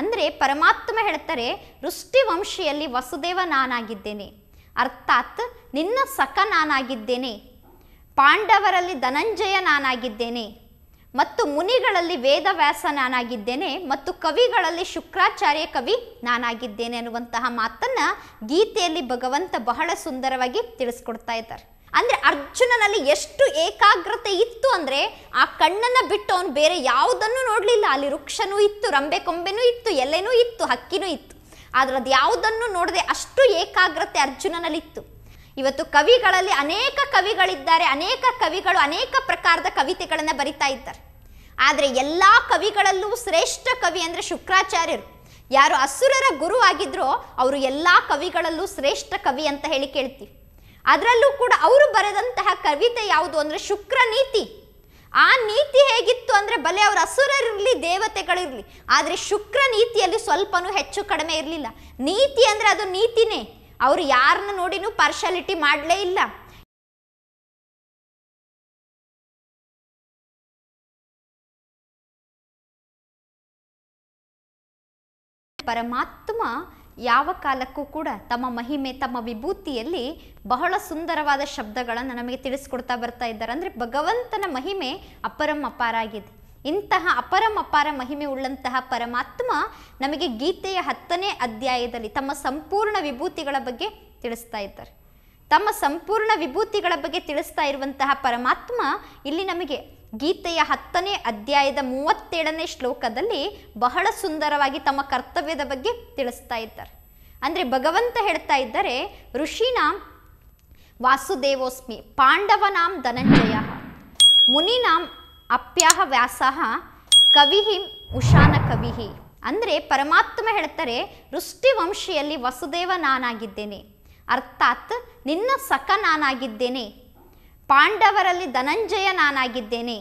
ಅಂದರೆ ಪರಮಾತ್ಮ ಹೇಳ್ತಾರೆ ವೃಷ್ಟಿವಂಶಿಯಲ್ಲಿ ವಸುದೇವ ನಾನಾಗಿದ್ದೇನೆ ಅರ್ಥಾತ್ ನಿನ್ನ ಸಖ ನಾನಾಗಿದ್ದೇನೆ ಪಾಂಡವರಲ್ಲಿ ಧನಂಜಯ ನಾನಾಗಿದ್ದೇನೆ ಮತ್ತು ಮುನಿಗಳಲ್ಲಿ ವೇದವ್ಯಾಸ ನಾನಾಗಿದ್ದೇನೆ ಮತ್ತು ಕವಿಗಳಲ್ಲಿ ಶುಕ್ರಾಚಾರ್ಯ ಕವಿ ನಾನಾಗಿದ್ದೇನೆ ಅನ್ನುವಂತಹ ಮಾತನ್ನು ಗೀತೆಯಲ್ಲಿ ಭಗವಂತ ಬಹಳ ಸುಂದರವಾಗಿ ತಿಳಿಸ್ಕೊಡ್ತಾ ಇದ್ದಾರೆ ಅಂದರೆ ಅರ್ಜುನನಲ್ಲಿ ಎಷ್ಟು ಏಕಾಗ್ರತೆ ಇತ್ತು ಅಂದರೆ ಆ ಕಣ್ಣನ್ನು ಬಿಟ್ಟು ಅವನು ಬೇರೆ ಯಾವುದನ್ನು ನೋಡಲಿಲ್ಲ ಅಲ್ಲಿ ವೃಕ್ಷನೂ ಇತ್ತು ರಂಬೆ ಕೊಂಬೆನೂ ಇತ್ತು ಎಲೆನೂ ಇತ್ತು ಹಕ್ಕಿನೂ ಇತ್ತು ಆದರೆ ಅದು ಯಾವುದನ್ನು ನೋಡದೆ ಅಷ್ಟು ಏಕಾಗ್ರತೆ ಅರ್ಜುನನಲ್ಲಿತ್ತು ಇವತ್ತು ಕವಿಗಳಲ್ಲಿ ಅನೇಕ ಕವಿಗಳಿದ್ದಾರೆ ಅನೇಕ ಕವಿಗಳು ಅನೇಕ ಪ್ರಕಾರದ ಕವಿತೆಗಳನ್ನು ಬರಿತಾ ಇದ್ದಾರೆ ಆದರೆ ಎಲ್ಲ ಕವಿಗಳಲ್ಲೂ ಶ್ರೇಷ್ಠ ಕವಿ ಅಂದರೆ ಶುಕ್ರಾಚಾರ್ಯರು ಯಾರು ಅಸುರರ ಗುರು ಆಗಿದ್ರೋ ಅವರು ಎಲ್ಲ ಕವಿಗಳಲ್ಲೂ ಶ್ರೇಷ್ಠ ಕವಿ ಅಂತ ಹೇಳಿ ಕೇಳ್ತೀವಿ ಅದರಲ್ಲೂ ಕೂಡ ಅವರು ಬರೆದಂತಹ ಕವಿತೆ ಯಾವುದು ಅಂದರೆ ಶುಕ್ರ ನೀತಿ ಆ ನೀತಿ ಹೇಗಿತ್ತು ಅಂದರೆ ಬಲೆ ಅವರ ಅಸುರರಿರಲಿ ದೇವತೆಗಳಿರಲಿ ಆದರೆ ಶುಕ್ರ ನೀತಿಯಲ್ಲಿ ಸ್ವಲ್ಪನೂ ಹೆಚ್ಚು ಕಡಿಮೆ ಇರಲಿಲ್ಲ ನೀತಿ ಅಂದರೆ ಅದು ನೀತಿನೇ ಅವರು ಯಾರನ್ನ ನೋಡಿನೂ ಪಾರ್ಶಾಲಿಟಿ ಮಾಡಲೇ ಇಲ್ಲ ಪರಮಾತ್ಮ ಯಾವ ಕಾಲಕ್ಕೂ ಕೂಡ ತಮ್ಮ ಮಹಿಮೆ ತಮ್ಮ ವಿಭೂತಿಯಲ್ಲಿ ಬಹಳ ಸುಂದರವಾದ ಶಬ್ದಗಳನ್ನು ನಮಗೆ ತಿಳಿಸ್ಕೊಡ್ತಾ ಬರ್ತಾ ಇದ್ದಾರೆ ಅಂದರೆ ಭಗವಂತನ ಮಹಿಮೆ ಅಪರಂ ಅಪಾರ ಆಗಿದೆ ಇಂತಹ ಅಪರಂ ಅಪಾರ ಮಹಿಮೆ ಉಳ್ಳಂತಹ ಪರಮಾತ್ಮ ನಮಗೆ ಗೀತೆಯ ಹತ್ತನೇ ಅಧ್ಯಾಯದಲ್ಲಿ ತಮ್ಮ ಸಂಪೂರ್ಣ ವಿಭೂತಿಗಳ ಬಗ್ಗೆ ತಿಳಿಸ್ತಾ ಇದ್ದಾರೆ ತಮ್ಮ ಸಂಪೂರ್ಣ ವಿಭೂತಿಗಳ ಬಗ್ಗೆ ತಿಳಿಸ್ತಾ ಇರುವಂತಹ ಪರಮಾತ್ಮ ಇಲ್ಲಿ ನಮಗೆ ಗೀತೆಯ ಹತ್ತನೇ ಅಧ್ಯಾಯದ ಮೂವತ್ತೇಳನೇ ಶ್ಲೋಕದಲ್ಲಿ ಬಹಳ ಸುಂದರವಾಗಿ ತಮ್ಮ ಕರ್ತವ್ಯದ ಬಗ್ಗೆ ತಿಳಿಸ್ತಾ ಇದ್ದಾರೆ ಅಂದರೆ ಭಗವಂತ ಹೇಳ್ತಾ ಇದ್ದರೆ ಋಷಿನಾಂ ವಾಸುದೇವೋಸ್ಮಿ ಪಾಂಡವನಾಂ ಧನಂಜಯ ಮುನಿನಾಂ ಅಪ್ಯಾಹ ವ್ಯಾಸಃ ಕವಿಹಿ ಉಷಾನ ಕವಿಹಿ ಅಂದರೆ ಪರಮಾತ್ಮ ಹೇಳ್ತಾರೆ ವೃಷ್ಟಿವಂಶಿಯಲ್ಲಿ ವಸುದೇವ ನಾನಾಗಿದ್ದೇನೆ ಅರ್ಥಾತ್ ನಿನ್ನ ಸಖ ನಾನಾಗಿದ್ದೇನೆ ಪಾಂಡವರಲ್ಲಿ ಧನಂಜಯ ನಾನಾಗಿದ್ದೇನೆ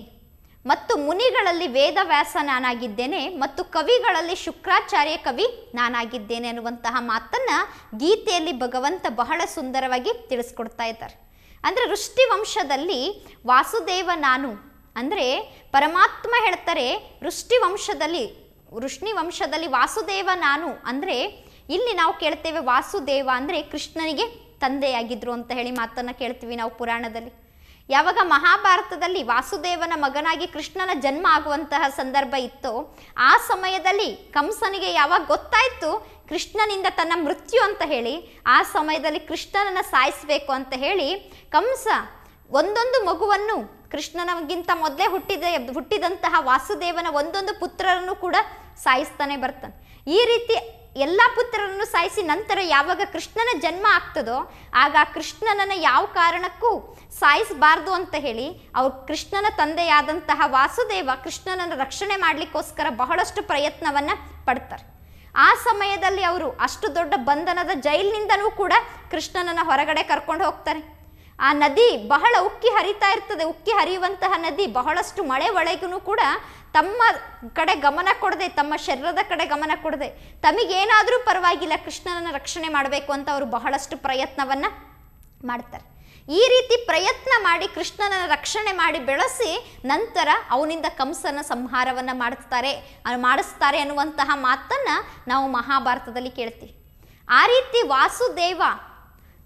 ಮತ್ತು ಮುನಿಗಳಲ್ಲಿ ವೇದವ್ಯಾಸ ನಾನಾಗಿದ್ದೇನೆ ಮತ್ತು ಕವಿಗಳಲ್ಲಿ ಶುಕ್ರಾಚಾರ್ಯ ಕವಿ ನಾನಾಗಿದ್ದೇನೆ ಅನ್ನುವಂತಹ ಮಾತನ್ನು ಗೀತೆಯಲ್ಲಿ ಭಗವಂತ ಬಹಳ ಸುಂದರವಾಗಿ ತಿಳಿಸ್ಕೊಡ್ತಾ ಇದ್ದಾರೆ ಅಂದರೆ ವೃಷ್ಟಿವಂಶದಲ್ಲಿ ವಾಸುದೇವ ನಾನು ಅಂದರೆ ಪರಮಾತ್ಮ ಹೇಳ್ತಾರೆ ವೃಷ್ಟಿವಂಶದಲ್ಲಿ ವೃಷ್ಣಿವಂಶದಲ್ಲಿ ವಾಸುದೇವ ನಾನು ಅಂದರೆ ಇಲ್ಲಿ ನಾವು ಕೇಳ್ತೇವೆ ವಾಸುದೇವ ಅಂದರೆ ಕೃಷ್ಣನಿಗೆ ತಂದೆಯಾಗಿದ್ರು ಅಂತ ಹೇಳಿ ಮಾತನ್ನು ಕೇಳ್ತೀವಿ ನಾವು ಪುರಾಣದಲ್ಲಿ ಯಾವಾಗ ಮಹಾಭಾರತದಲ್ಲಿ ವಾಸುದೇವನ ಮಗನಾಗಿ ಕೃಷ್ಣನ ಜನ್ಮ ಆಗುವಂತಹ ಸಂದರ್ಭ ಇತ್ತು ಆ ಸಮಯದಲ್ಲಿ ಕಂಸನಿಗೆ ಯಾವಾಗ ಗೊತ್ತಾಯಿತು ಕೃಷ್ಣನಿಂದ ತನ್ನ ಮೃತ್ಯು ಅಂತ ಹೇಳಿ ಆ ಸಮಯದಲ್ಲಿ ಕೃಷ್ಣನನ್ನು ಸಾಯಿಸಬೇಕು ಅಂತ ಹೇಳಿ ಕಂಸ ಒಂದೊಂದು ಮಗುವನ್ನು ಕೃಷ್ಣನಗಿಂತ ಮೊದಲೇ ಹುಟ್ಟಿದ ಹುಟ್ಟಿದಂತಹ ವಾಸುದೇವನ ಒಂದೊಂದು ಪುತ್ರರನ್ನು ಕೂಡ ಸಾಯಿಸ್ತಾನೆ ಬರ್ತಾನೆ ಈ ರೀತಿ ಎಲ್ಲ ಪುತ್ರರನ್ನು ಸಾಯಿಸಿ ನಂತರ ಯಾವಾಗ ಕೃಷ್ಣನ ಜನ್ಮ ಆಗ್ತದೋ ಆಗ ಕೃಷ್ಣನನ್ನು ಯಾವ ಕಾರಣಕ್ಕೂ ಸಾಯಿಸಬಾರ್ದು ಅಂತ ಹೇಳಿ ಅವ್ರು ಕೃಷ್ಣನ ತಂದೆಯಾದಂತಹ ವಾಸುದೇವ ಕೃಷ್ಣನನ್ನು ರಕ್ಷಣೆ ಮಾಡಲಿಕ್ಕೋಸ್ಕರ ಬಹಳಷ್ಟು ಪ್ರಯತ್ನವನ್ನು ಪಡ್ತಾರೆ ಆ ಸಮಯದಲ್ಲಿ ಅವರು ಅಷ್ಟು ದೊಡ್ಡ ಬಂಧನದ ಜೈಲಿನಿಂದನೂ ಕೂಡ ಕೃಷ್ಣನನ್ನು ಹೊರಗಡೆ ಕರ್ಕೊಂಡು ಹೋಗ್ತಾರೆ ಆ ನದಿ ಬಹಳ ಉಕ್ಕಿ ಹರಿತಾ ಇರ್ತದೆ ಉಕ್ಕಿ ಹರಿಯುವಂತಹ ನದಿ ಬಹಳಷ್ಟು ಮಳೆ ಒಳಗೂ ಕೂಡ ತಮ್ಮ ಕಡೆ ಗಮನ ಕೊಡದೆ ತಮ್ಮ ಶರೀರದ ಕಡೆ ಗಮನ ಕೊಡದೆ ತಮಗೇನಾದರೂ ಪರವಾಗಿಲ್ಲ ಕೃಷ್ಣನನ್ನು ರಕ್ಷಣೆ ಮಾಡಬೇಕು ಅಂತ ಅವರು ಬಹಳಷ್ಟು ಪ್ರಯತ್ನವನ್ನು ಮಾಡ್ತಾರೆ ಈ ರೀತಿ ಪ್ರಯತ್ನ ಮಾಡಿ ಕೃಷ್ಣನ ರಕ್ಷಣೆ ಮಾಡಿ ಬೆಳೆಸಿ ನಂತರ ಅವನಿಂದ ಕಂಸನ ಸಂಹಾರವನ್ನು ಮಾಡುತ್ತಾರೆ ಮಾಡಿಸ್ತಾರೆ ಅನ್ನುವಂತಹ ಮಾತನ್ನು ನಾವು ಮಹಾಭಾರತದಲ್ಲಿ ಕೇಳ್ತೀವಿ ಆ ರೀತಿ ವಾಸುದೇವ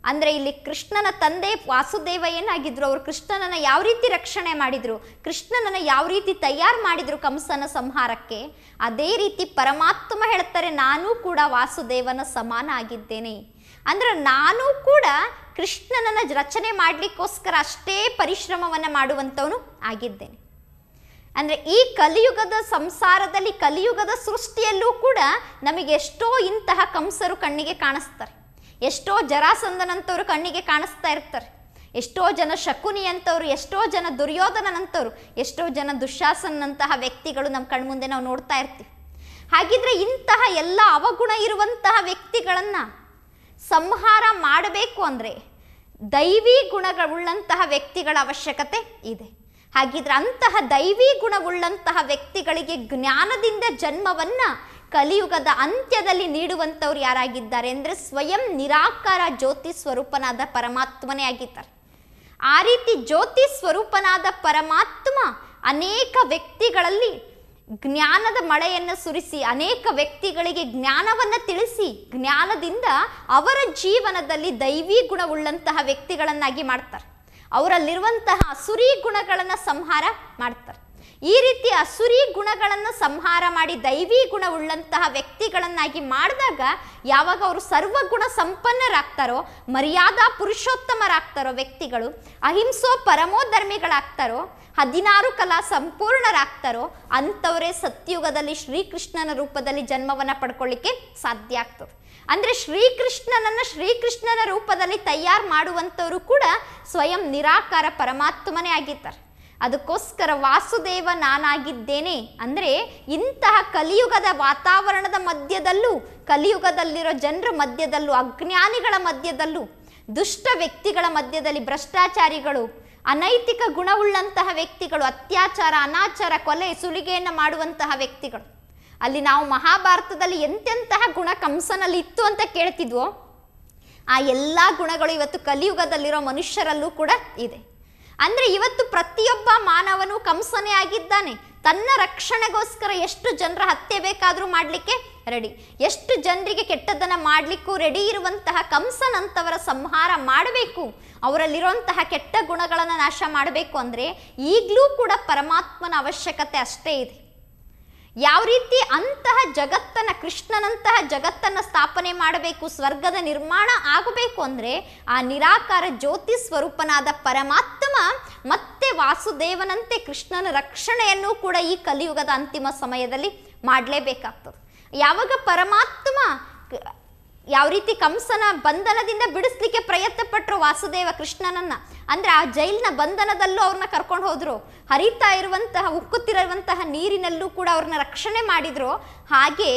ಅಂದರೆ ಇಲ್ಲಿ ಕೃಷ್ಣನ ತಂದೆ ವಾಸುದೇವ ಏನಾಗಿದ್ರು ಅವರು ಕೃಷ್ಣನನ್ನು ಯಾವ ರೀತಿ ರಕ್ಷಣೆ ಮಾಡಿದರು ಕೃಷ್ಣನನ್ನು ಯಾವ ರೀತಿ ತಯಾರು ಮಾಡಿದರು ಕಂಸನ ಸಂಹಾರಕ್ಕೆ ಅದೇ ರೀತಿ ಪರಮಾತ್ಮ ಹೇಳ್ತಾರೆ ನಾನೂ ಕೂಡ ವಾಸುದೇವನ ಸಮಾನ ಆಗಿದ್ದೇನೆ ಅಂದರೆ ನಾನು ಕೂಡ ಕೃಷ್ಣನನ್ನು ರಚನೆ ಮಾಡಲಿಕ್ಕೋಸ್ಕರ ಅಷ್ಟೇ ಪರಿಶ್ರಮವನ್ನು ಮಾಡುವಂಥವನು ಆಗಿದ್ದೇನೆ ಅಂದರೆ ಈ ಕಲಿಯುಗದ ಸಂಸಾರದಲ್ಲಿ ಕಲಿಯುಗದ ಸೃಷ್ಟಿಯಲ್ಲೂ ಕೂಡ ನಮಗೆ ಎಷ್ಟೋ ಇಂತಹ ಕಂಸರು ಕಣ್ಣಿಗೆ ಕಾಣಿಸ್ತಾರೆ ಎಷ್ಟೋ ಜರಾಸಂದನಂಥವ್ರು ಕಣ್ಣಿಗೆ ಕಾಣಿಸ್ತಾ ಇರ್ತಾರೆ ಎಷ್ಟೋ ಜನ ಶಕುನಿಯಂಥವ್ರು ಎಷ್ಟೋ ಜನ ದುರ್ಯೋಧನನಂಥವ್ರು ಎಷ್ಟೋ ಜನ ದುಶಾಸನಂತಹ ವ್ಯಕ್ತಿಗಳು ನಮ್ಮ ಕಣ್ಮುಂದೆ ನಾವು ನೋಡ್ತಾ ಇರ್ತೀವಿ ಹಾಗಿದ್ರೆ ಇಂತಹ ಎಲ್ಲ ಅವಗುಣ ಇರುವಂತಹ ವ್ಯಕ್ತಿಗಳನ್ನು ಸಂಹಾರ ಮಾಡಬೇಕು ಅಂದರೆ ದೈವಿ ಗುಣಗಳುಳ್ಳಂತಹ ವ್ಯಕ್ತಿಗಳ ಅವಶ್ಯಕತೆ ಇದೆ ಹಾಗಿದ್ರೆ ಅಂತಹ ದೈವಿ ಗುಣವುಳ್ಳಂತಹ ವ್ಯಕ್ತಿಗಳಿಗೆ ಜ್ಞಾನದಿಂದ ಜನ್ಮವನ್ನು ಕಲಿಯುಗದ ಅಂತ್ಯದಲ್ಲಿ ನೀಡುವಂಥವ್ರು ಯಾರಾಗಿದ್ದಾರೆ ಅಂದರೆ ಸ್ವಯಂ ನಿರಾಕಾರ ಜ್ಯೋತಿ ಸ್ವರೂಪನಾದ ಪರಮಾತ್ಮನೇ ಆಗಿದ್ದಾರೆ ಆ ರೀತಿ ಜ್ಯೋತಿ ಸ್ವರೂಪನಾದ ಪರಮಾತ್ಮ ಅನೇಕ ವ್ಯಕ್ತಿಗಳಲ್ಲಿ ಜ್ಞಾನದ ಮಳೆಯನ್ನು ಸುರಿಸಿ ಅನೇಕ ವ್ಯಕ್ತಿಗಳಿಗೆ ಜ್ಞಾನವನ್ನು ತಿಳಿಸಿ ಜ್ಞಾನದಿಂದ ಅವರ ಜೀವನದಲ್ಲಿ ದೈವಿ ಗುಣವುಳ್ಳಂತಹ ವ್ಯಕ್ತಿಗಳನ್ನಾಗಿ ಮಾಡ್ತಾರೆ ಅವರಲ್ಲಿರುವಂತಹ ಸುರಿ ಗುಣಗಳನ್ನು ಸಂಹಾರ ಮಾಡ್ತಾರೆ ಈ ರೀತಿ ಅಸುರಿ ಗುಣಗಳನ್ನು ಸಂಹಾರ ಮಾಡಿ ದೈವಿ ಉಳ್ಳಂತಹ ವ್ಯಕ್ತಿಗಳನ್ನಾಗಿ ಮಾಡಿದಾಗ ಯಾವಾಗ ಅವರು ಸರ್ವಗುಣ ಸಂಪನ್ನರಾಗ್ತಾರೋ ಮರ್ಯಾದಾ ಪುರುಷೋತ್ತಮರಾಗ್ತಾರೋ ವ್ಯಕ್ತಿಗಳು ಅಹಿಂಸೋ ಪರಮೋಧರ್ಮಿಗಳಾಗ್ತಾರೋ ಹದಿನಾರು ಕಲಾ ಸಂಪೂರ್ಣರಾಗ್ತಾರೋ ಅಂಥವರೇ ಸತ್ಯುಗದಲ್ಲಿ ಶ್ರೀಕೃಷ್ಣನ ರೂಪದಲ್ಲಿ ಜನ್ಮವನ್ನು ಪಡ್ಕೊಳ್ಳಿಕ್ಕೆ ಸಾಧ್ಯ ಆಗ್ತದೆ ಅಂದರೆ ಶ್ರೀಕೃಷ್ಣನನ್ನು ಶ್ರೀಕೃಷ್ಣನ ರೂಪದಲ್ಲಿ ತಯಾರು ಮಾಡುವಂಥವರು ಕೂಡ ಸ್ವಯಂ ನಿರಾಕಾರ ಪರಮಾತ್ಮನೇ ಆಗಿರ್ತಾರೆ ಅದಕ್ಕೋಸ್ಕರ ವಾಸುದೇವ ನಾನಾಗಿದ್ದೇನೆ ಅಂದರೆ ಇಂತಹ ಕಲಿಯುಗದ ವಾತಾವರಣದ ಮಧ್ಯದಲ್ಲೂ ಕಲಿಯುಗದಲ್ಲಿರೋ ಜನರ ಮಧ್ಯದಲ್ಲೂ ಅಜ್ಞಾನಿಗಳ ಮಧ್ಯದಲ್ಲೂ ದುಷ್ಟ ವ್ಯಕ್ತಿಗಳ ಮಧ್ಯದಲ್ಲಿ ಭ್ರಷ್ಟಾಚಾರಿಗಳು ಅನೈತಿಕ ಗುಣವುಳ್ಳಂತಹ ವ್ಯಕ್ತಿಗಳು ಅತ್ಯಾಚಾರ ಅನಾಚಾರ ಕೊಲೆ ಸುಲಿಗೆಯನ್ನು ಮಾಡುವಂತಹ ವ್ಯಕ್ತಿಗಳು ಅಲ್ಲಿ ನಾವು ಮಹಾಭಾರತದಲ್ಲಿ ಎಂತೆಂತಹ ಗುಣ ಕಂಸನಲ್ಲಿ ಇತ್ತು ಅಂತ ಕೇಳ್ತಿದ್ವೋ ಆ ಎಲ್ಲ ಗುಣಗಳು ಇವತ್ತು ಕಲಿಯುಗದಲ್ಲಿರೋ ಮನುಷ್ಯರಲ್ಲೂ ಕೂಡ ಇದೆ ಅಂದರೆ ಇವತ್ತು ಪ್ರತಿಯೊಬ್ಬ ಮಾನವನು ಕಂಸನೇ ಆಗಿದ್ದಾನೆ ತನ್ನ ರಕ್ಷಣೆಗೋಸ್ಕರ ಎಷ್ಟು ಜನರ ಹತ್ಯೆ ಬೇಕಾದರೂ ಮಾಡಲಿಕ್ಕೆ ರೆಡಿ ಎಷ್ಟು ಜನರಿಗೆ ಕೆಟ್ಟದ್ದನ್ನು ಮಾಡಲಿಕ್ಕೂ ರೆಡಿ ಇರುವಂತಹ ಕಂಸನಂತವರ ಸಂಹಾರ ಮಾಡಬೇಕು ಅವರಲ್ಲಿರುವಂತಹ ಕೆಟ್ಟ ಗುಣಗಳನ್ನು ನಾಶ ಮಾಡಬೇಕು ಅಂದರೆ ಈಗಲೂ ಕೂಡ ಪರಮಾತ್ಮನ ಅವಶ್ಯಕತೆ ಅಷ್ಟೇ ಇದೆ ಯಾವ ರೀತಿ ಅಂತಹ ಜಗತ್ತನ್ನು ಕೃಷ್ಣನಂತಹ ಜಗತ್ತನ್ನು ಸ್ಥಾಪನೆ ಮಾಡಬೇಕು ಸ್ವರ್ಗದ ನಿರ್ಮಾಣ ಆಗಬೇಕು ಅಂದರೆ ಆ ನಿರಾಕಾರ ಜ್ಯೋತಿ ಸ್ವರೂಪನಾದ ಪರಮಾತ್ಮ ಮತ್ತೆ ವಾಸುದೇವನಂತೆ ಕೃಷ್ಣನ ರಕ್ಷಣೆಯನ್ನು ಕೂಡ ಈ ಕಲಿಯುಗದ ಅಂತಿಮ ಸಮಯದಲ್ಲಿ ಮಾಡಲೇಬೇಕಾಗ್ತದೆ ಯಾವಾಗ ಪರಮಾತ್ಮ ಯಾವ ರೀತಿ ಕಂಸನ ಬಂಧನದಿಂದ ಬಿಡಿಸ್ಲಿಕ್ಕೆ ಪ್ರಯತ್ನ ಪಟ್ಟರು ವಾಸುದೇವ ಕೃಷ್ಣನನ್ನ ಅಂದ್ರೆ ಆ ಜೈಲಿನ ಬಂಧನದಲ್ಲೂ ಅವ್ರನ್ನ ಕರ್ಕೊಂಡು ಹೋದ್ರು ಹರಿತಾ ಇರುವಂತಹ ಉಕ್ಕುತ್ತಿರುವಂತಹ ನೀರಿನಲ್ಲೂ ಕೂಡ ಅವ್ರನ್ನ ರಕ್ಷಣೆ ಮಾಡಿದ್ರು ಹಾಗೆ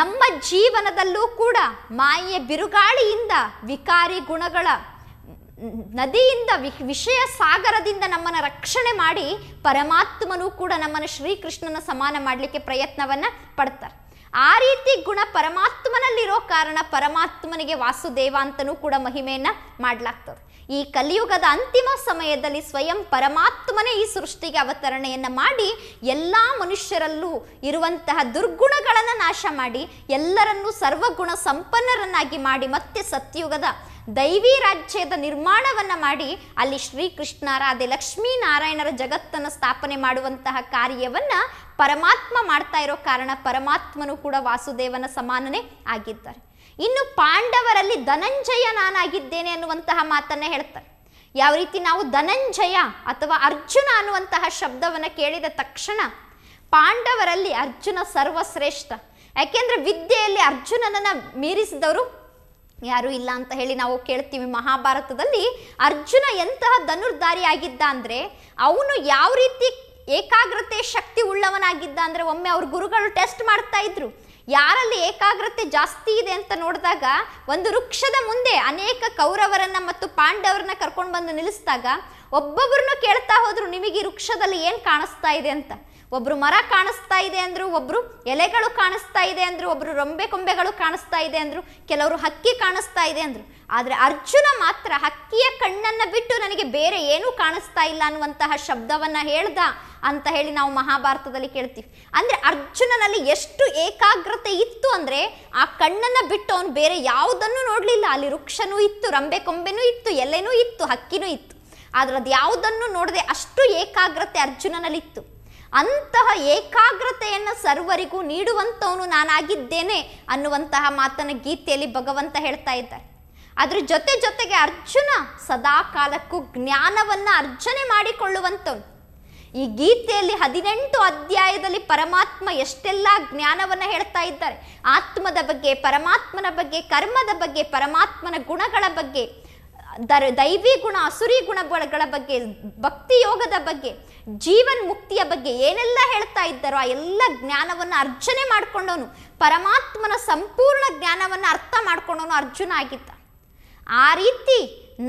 ನಮ್ಮ ಜೀವನದಲ್ಲೂ ಕೂಡ ಮಾಯೆಯ ಬಿರುಗಾಳಿಯಿಂದ ವಿಕಾರಿ ಗುಣಗಳ ನದಿಯಿಂದ ವಿ ವಿಷಯ ಸಾಗರದಿಂದ ನಮ್ಮನ್ನು ರಕ್ಷಣೆ ಮಾಡಿ ಪರಮಾತ್ಮನೂ ಕೂಡ ನಮ್ಮನ್ನು ಶ್ರೀಕೃಷ್ಣನ ಸಮಾನ ಮಾಡಲಿಕ್ಕೆ ಪ್ರಯತ್ನವನ್ನು ಪಡ್ತಾರೆ ಆ ರೀತಿ ಗುಣ ಪರಮಾತ್ಮನಲ್ಲಿರೋ ಕಾರಣ ಪರಮಾತ್ಮನಿಗೆ ವಾಸುದೇವ ಅಂತನೂ ಕೂಡ ಮಹಿಮೆಯನ್ನ ಮಾಡಲಾಗ್ತದೆ ಈ ಕಲಿಯುಗದ ಅಂತಿಮ ಸಮಯದಲ್ಲಿ ಸ್ವಯಂ ಪರಮಾತ್ಮನೇ ಈ ಸೃಷ್ಟಿಗೆ ಅವತರಣೆಯನ್ನು ಮಾಡಿ ಎಲ್ಲ ಮನುಷ್ಯರಲ್ಲೂ ಇರುವಂತಹ ದುರ್ಗುಣಗಳನ್ನು ನಾಶ ಮಾಡಿ ಎಲ್ಲರನ್ನೂ ಸರ್ವಗುಣ ಸಂಪನ್ನರನ್ನಾಗಿ ಮಾಡಿ ಮತ್ತೆ ಸತ್ಯುಗದ ದೈವಿ ರಾಜ್ಯದ ನಿರ್ಮಾಣವನ್ನ ಮಾಡಿ ಅಲ್ಲಿ ಲಕ್ಷ್ಮೀ ನಾರಾಯಣರ ಜಗತ್ತನ್ನ ಸ್ಥಾಪನೆ ಮಾಡುವಂತಹ ಕಾರ್ಯವನ್ನ ಪರಮಾತ್ಮ ಮಾಡ್ತಾ ಇರೋ ಕಾರಣ ಪರಮಾತ್ಮನು ಕೂಡ ವಾಸುದೇವನ ಸಮಾನನೇ ಆಗಿದ್ದಾರೆ ಇನ್ನು ಪಾಂಡವರಲ್ಲಿ ಧನಂಜಯ ನಾನಾಗಿದ್ದೇನೆ ಅನ್ನುವಂತಹ ಮಾತನ್ನ ಹೇಳ್ತಾರೆ ಯಾವ ರೀತಿ ನಾವು ಧನಂಜಯ ಅಥವಾ ಅರ್ಜುನ ಅನ್ನುವಂತಹ ಶಬ್ದವನ್ನ ಕೇಳಿದ ತಕ್ಷಣ ಪಾಂಡವರಲ್ಲಿ ಅರ್ಜುನ ಸರ್ವಶ್ರೇಷ್ಠ ಯಾಕೆಂದ್ರೆ ವಿದ್ಯೆಯಲ್ಲಿ ಅರ್ಜುನನನ್ನ ಮೀರಿಸಿದವರು ಯಾರೂ ಇಲ್ಲ ಅಂತ ಹೇಳಿ ನಾವು ಕೇಳ್ತೀವಿ ಮಹಾಭಾರತದಲ್ಲಿ ಅರ್ಜುನ ಎಂತಹ ಧನುರ್ಧಾರಿ ಆಗಿದ್ದ ಅಂದರೆ ಅವನು ಯಾವ ರೀತಿ ಏಕಾಗ್ರತೆ ಶಕ್ತಿ ಉಳ್ಳವನಾಗಿದ್ದ ಅಂದರೆ ಒಮ್ಮೆ ಅವ್ರ ಗುರುಗಳು ಟೆಸ್ಟ್ ಮಾಡ್ತಾ ಇದ್ರು ಯಾರಲ್ಲಿ ಏಕಾಗ್ರತೆ ಜಾಸ್ತಿ ಇದೆ ಅಂತ ನೋಡಿದಾಗ ಒಂದು ವೃಕ್ಷದ ಮುಂದೆ ಅನೇಕ ಕೌರವರನ್ನ ಮತ್ತು ಪಾಂಡವರನ್ನ ಕರ್ಕೊಂಡು ಬಂದು ನಿಲ್ಲಿಸಿದಾಗ ಒಬ್ಬೊಬ್ಬರನ್ನು ಕೇಳ್ತಾ ಹೋದ್ರು ನಿಮಗೆ ಈ ವೃಕ್ಷದಲ್ಲಿ ಏನು ಕಾಣಿಸ್ತಾ ಇದೆ ಅಂತ ಒಬ್ರು ಮರ ಕಾಣಿಸ್ತಾ ಇದೆ ಅಂದ್ರು ಒಬ್ರು ಎಲೆಗಳು ಕಾಣಿಸ್ತಾ ಇದೆ ಅಂದ್ರು ಒಬ್ರು ರೊಂಬೆ ಕೊಂಬೆಗಳು ಕಾಣಿಸ್ತಾ ಇದೆ ಅಂದ್ರು ಕೆಲವರು ಹಕ್ಕಿ ಕಾಣಿಸ್ತಾ ಇದೆ ಅಂದ್ರು ಆದ್ರೆ ಅರ್ಜುನ ಮಾತ್ರ ಹಕ್ಕಿಯ ಕಣ್ಣನ್ನು ಬಿಟ್ಟು ನನಗೆ ಬೇರೆ ಏನೂ ಕಾಣಿಸ್ತಾ ಇಲ್ಲ ಅನ್ನುವಂತಹ ಶಬ್ದವನ್ನ ಹೇಳ್ದ ಅಂತ ಹೇಳಿ ನಾವು ಮಹಾಭಾರತದಲ್ಲಿ ಕೇಳ್ತೀವಿ ಅಂದ್ರೆ ಅರ್ಜುನನಲ್ಲಿ ಎಷ್ಟು ಏಕಾಗ್ರತೆ ಇತ್ತು ಅಂದ್ರೆ ಆ ಕಣ್ಣನ್ನ ಬಿಟ್ಟು ಅವನು ಬೇರೆ ಯಾವುದನ್ನು ನೋಡಲಿಲ್ಲ ಅಲ್ಲಿ ವೃಕ್ಷನೂ ಇತ್ತು ರಂಬೆ ಕೊಂಬೆನೂ ಇತ್ತು ಎಲೆನೂ ಇತ್ತು ಹಕ್ಕಿನೂ ಇತ್ತು ಆದ್ರೆ ಅದು ಯಾವುದನ್ನು ನೋಡದೆ ಅಷ್ಟು ಏಕಾಗ್ರತೆ ಅರ್ಜುನನಲ್ಲಿತ್ತು ಅಂತಹ ಏಕಾಗ್ರತೆಯನ್ನು ಸರ್ವರಿಗೂ ನೀಡುವಂಥವನು ನಾನಾಗಿದ್ದೇನೆ ಅನ್ನುವಂತಹ ಮಾತನ್ನು ಗೀತೆಯಲ್ಲಿ ಭಗವಂತ ಹೇಳ್ತಾ ಇದ್ದಾರೆ ಅದ್ರ ಜೊತೆ ಜೊತೆಗೆ ಅರ್ಜುನ ಸದಾ ಕಾಲಕ್ಕೂ ಜ್ಞಾನವನ್ನು ಅರ್ಜನೆ ಮಾಡಿಕೊಳ್ಳುವಂಥವನು ಈ ಗೀತೆಯಲ್ಲಿ ಹದಿನೆಂಟು ಅಧ್ಯಾಯದಲ್ಲಿ ಪರಮಾತ್ಮ ಎಷ್ಟೆಲ್ಲ ಜ್ಞಾನವನ್ನು ಹೇಳ್ತಾ ಇದ್ದಾರೆ ಆತ್ಮದ ಬಗ್ಗೆ ಪರಮಾತ್ಮನ ಬಗ್ಗೆ ಕರ್ಮದ ಬಗ್ಗೆ ಪರಮಾತ್ಮನ ಗುಣಗಳ ಬಗ್ಗೆ ದರ ದೈವಿ ಗುಣ ಅಸುರಿ ಗುಣಗಳ ಬಗ್ಗೆ ಭಕ್ತಿ ಯೋಗದ ಬಗ್ಗೆ ಜೀವನ್ ಮುಕ್ತಿಯ ಬಗ್ಗೆ ಏನೆಲ್ಲ ಹೇಳ್ತಾ ಇದ್ದಾರೋ ಆ ಎಲ್ಲ ಜ್ಞಾನವನ್ನು ಅರ್ಜನೆ ಮಾಡಿಕೊಂಡವನು ಪರಮಾತ್ಮನ ಸಂಪೂರ್ಣ ಜ್ಞಾನವನ್ನು ಅರ್ಥ ಮಾಡ್ಕೊಂಡವನು ಅರ್ಜುನ ಆಗಿದ್ದ ಆ ರೀತಿ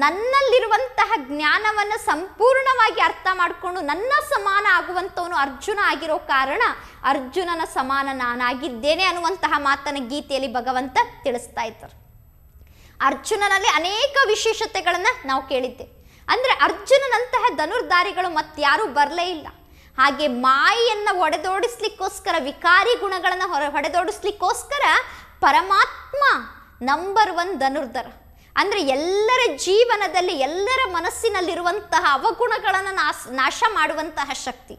ನನ್ನಲ್ಲಿರುವಂತಹ ಜ್ಞಾನವನ್ನು ಸಂಪೂರ್ಣವಾಗಿ ಅರ್ಥ ಮಾಡಿಕೊಂಡು ನನ್ನ ಸಮಾನ ಆಗುವಂಥವನು ಅರ್ಜುನ ಆಗಿರೋ ಕಾರಣ ಅರ್ಜುನನ ಸಮಾನ ನಾನಾಗಿದ್ದೇನೆ ಅನ್ನುವಂತಹ ಮಾತನ್ನು ಗೀತೆಯಲ್ಲಿ ಭಗವಂತ ತಿಳಿಸ್ತಾ ಇದ್ದರು ಅರ್ಜುನನಲ್ಲಿ ಅನೇಕ ವಿಶೇಷತೆಗಳನ್ನು ನಾವು ಕೇಳಿದ್ದೆ ಅಂದರೆ ಅರ್ಜುನನಂತಹ ಧನುರ್ಧಾರಿಗಳು ಮತ್ತಾರೂ ಬರಲೇ ಇಲ್ಲ ಹಾಗೆ ಮಾಯನ್ನು ಒಡೆದೋಡಿಸ್ಲಿಕ್ಕೋಸ್ಕರ ವಿಕಾರಿ ಗುಣಗಳನ್ನು ಹೊರ ಹೊಡೆದೋಡಿಸ್ಲಿಕ್ಕೋಸ್ಕರ ಪರಮಾತ್ಮ ನಂಬರ್ ಒನ್ ಧನುರ್ಧರ ಅಂದರೆ ಎಲ್ಲರ ಜೀವನದಲ್ಲಿ ಎಲ್ಲರ ಮನಸ್ಸಿನಲ್ಲಿರುವಂತಹ ಅವಗುಣಗಳನ್ನು ನಾಶ ನಾಶ ಮಾಡುವಂತಹ ಶಕ್ತಿ